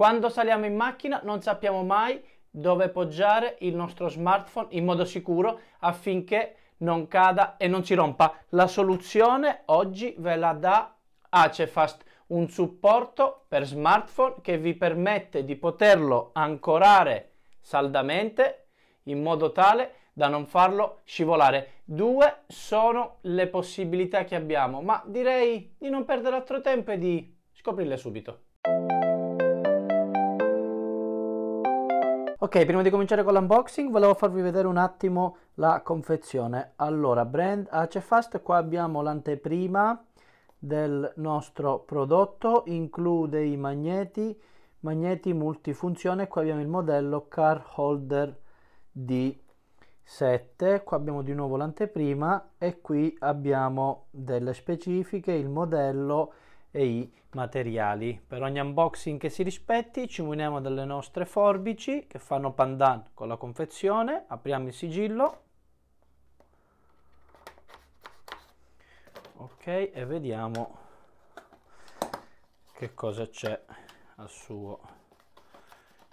Quando saliamo in macchina non sappiamo mai dove poggiare il nostro smartphone in modo sicuro affinché non cada e non si rompa. La soluzione oggi ve la dà Acefast, un supporto per smartphone che vi permette di poterlo ancorare saldamente in modo tale da non farlo scivolare. Due sono le possibilità che abbiamo, ma direi di non perdere altro tempo e di scoprirle subito. Ok, prima di cominciare con l'unboxing volevo farvi vedere un attimo la confezione. Allora, brand AC qua abbiamo l'anteprima del nostro prodotto, include i magneti, magneti multifunzione, qua abbiamo il modello Car Holder D7, qua abbiamo di nuovo l'anteprima e qui abbiamo delle specifiche, il modello e i materiali. Per ogni unboxing che si rispetti ci muniamo delle nostre forbici che fanno pandan con la confezione, apriamo il sigillo, ok e vediamo che cosa c'è al suo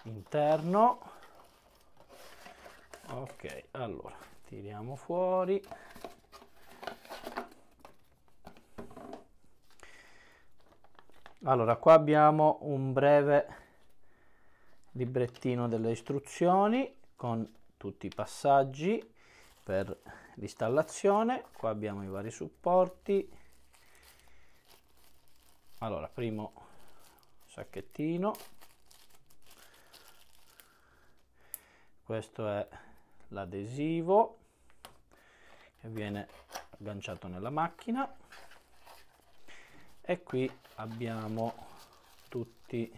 interno ok allora tiriamo fuori Allora, qua abbiamo un breve librettino delle istruzioni con tutti i passaggi per l'installazione. Qua abbiamo i vari supporti. Allora, primo sacchettino. Questo è l'adesivo che viene agganciato nella macchina e qui abbiamo tutti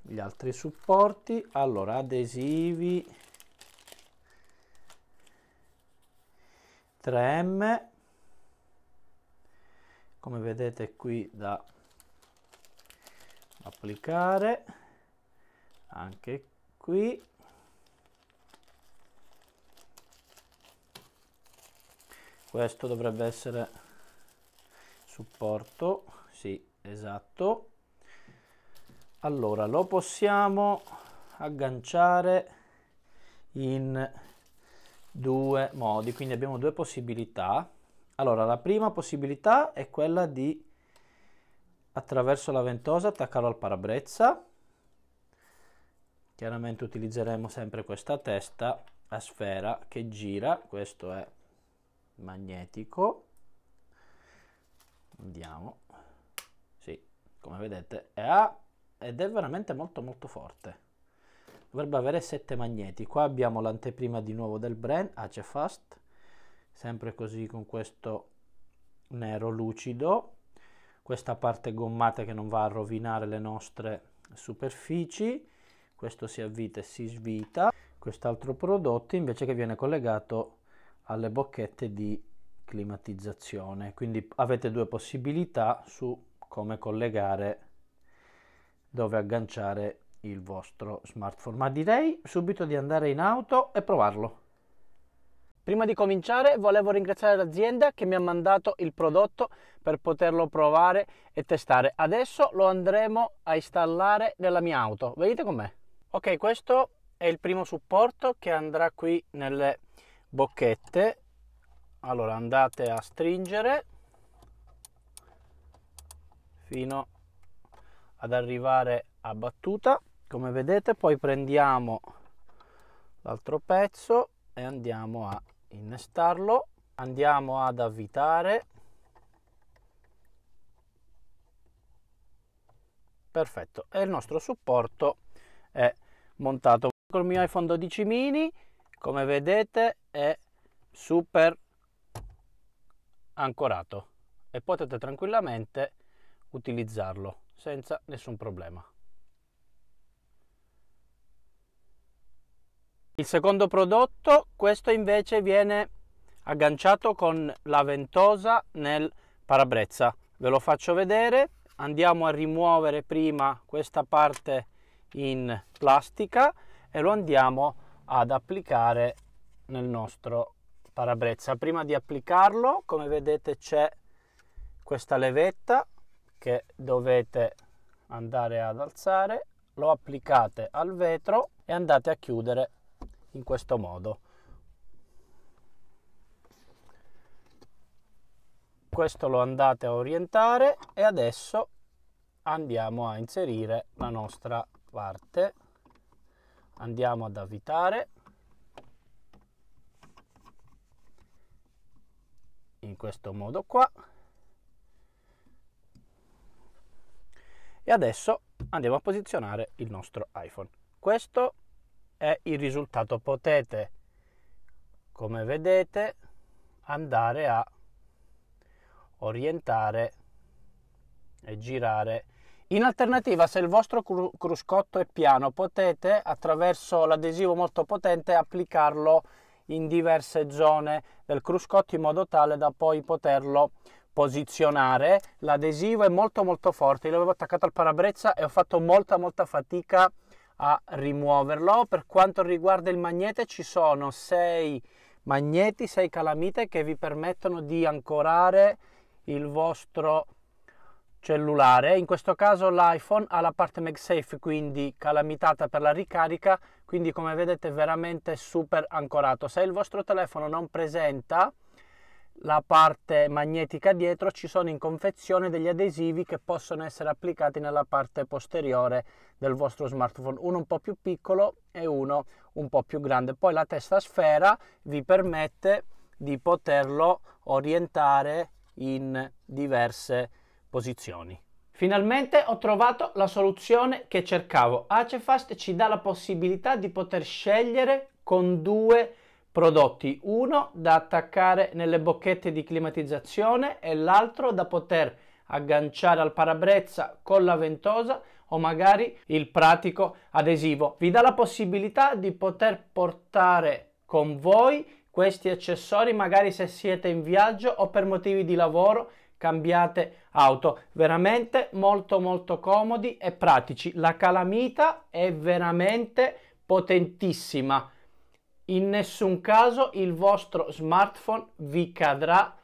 gli altri supporti allora adesivi 3m come vedete qui da applicare anche qui questo dovrebbe essere supporto, sì, esatto. Allora, lo possiamo agganciare in due modi, quindi abbiamo due possibilità. Allora, la prima possibilità è quella di attraverso la ventosa attaccarlo al parabrezza. Chiaramente utilizzeremo sempre questa testa a sfera che gira, questo è magnetico Andiamo. Sì, come vedete è A ed è veramente molto molto forte. Dovrebbe avere 7 magneti. Qua abbiamo l'anteprima di nuovo del brand, Ace Sempre così con questo nero lucido. Questa parte gommata che non va a rovinare le nostre superfici. Questo si avvita e si svita. Quest'altro prodotto invece che viene collegato alle bocchette di climatizzazione. Quindi avete due possibilità su come collegare, dove agganciare il vostro smartphone. Ma direi subito di andare in auto e provarlo. Prima di cominciare volevo ringraziare l'azienda che mi ha mandato il prodotto per poterlo provare e testare. Adesso lo andremo a installare nella mia auto. Vedete com'è? Ok, questo è il primo supporto che andrà qui nelle bocchette allora andate a stringere fino ad arrivare a battuta come vedete poi prendiamo l'altro pezzo e andiamo a innestarlo andiamo ad avvitare perfetto e il nostro supporto è montato col mio iPhone 12 mini come vedete è super ancorato e potete tranquillamente utilizzarlo senza nessun problema. Il secondo prodotto, questo invece viene agganciato con la ventosa nel parabrezza. Ve lo faccio vedere, andiamo a rimuovere prima questa parte in plastica e lo andiamo ad applicare nel nostro parabrezza. Prima di applicarlo, come vedete, c'è questa levetta che dovete andare ad alzare, lo applicate al vetro e andate a chiudere in questo modo. Questo lo andate a orientare e adesso andiamo a inserire la nostra parte. Andiamo ad avvitare in questo modo qua e adesso andiamo a posizionare il nostro iPhone questo è il risultato potete come vedete andare a orientare e girare in alternativa, se il vostro cruscotto è piano, potete attraverso l'adesivo molto potente applicarlo in diverse zone del cruscotto in modo tale da poi poterlo posizionare. L'adesivo è molto molto forte, io l'avevo attaccato al parabrezza e ho fatto molta molta fatica a rimuoverlo. Per quanto riguarda il magnete ci sono sei magneti, sei calamite che vi permettono di ancorare il vostro cellulare, eh, in questo caso l'iPhone ha la parte MagSafe quindi calamitata per la ricarica, quindi come vedete è veramente super ancorato. Se il vostro telefono non presenta la parte magnetica dietro ci sono in confezione degli adesivi che possono essere applicati nella parte posteriore del vostro smartphone uno un po più piccolo e uno un po più grande poi la testa sfera vi permette di poterlo orientare in diverse direzioni posizioni. Finalmente ho trovato la soluzione che cercavo. Acefast ci dà la possibilità di poter scegliere con due prodotti, uno da attaccare nelle bocchette di climatizzazione e l'altro da poter agganciare al parabrezza con la ventosa o magari il pratico adesivo. Vi dà la possibilità di poter portare con voi questi accessori magari se siete in viaggio o per motivi di lavoro cambiate auto veramente molto molto comodi e pratici la calamita è veramente potentissima in nessun caso il vostro smartphone vi cadrà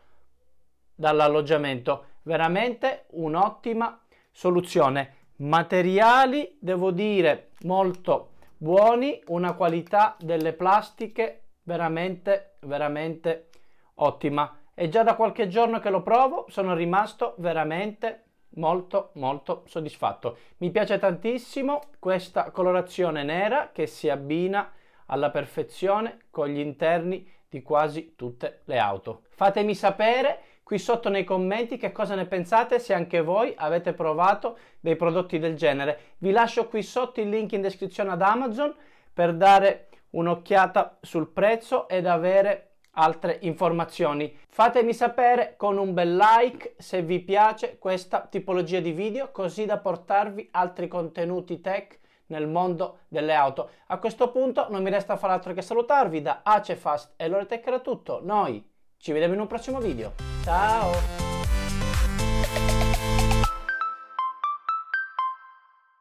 dall'alloggiamento veramente un'ottima soluzione materiali devo dire molto buoni una qualità delle plastiche veramente veramente ottima è già da qualche giorno che lo provo, sono rimasto veramente molto molto soddisfatto. Mi piace tantissimo questa colorazione nera che si abbina alla perfezione con gli interni di quasi tutte le auto. Fatemi sapere qui sotto nei commenti che cosa ne pensate se anche voi avete provato dei prodotti del genere. Vi lascio qui sotto il link in descrizione ad Amazon per dare un'occhiata sul prezzo ed avere altre informazioni. Fatemi sapere con un bel like se vi piace questa tipologia di video così da portarvi altri contenuti tech nel mondo delle auto. A questo punto non mi resta far altro che salutarvi da Acefast e Loretech era tutto. Noi ci vediamo in un prossimo video. Ciao!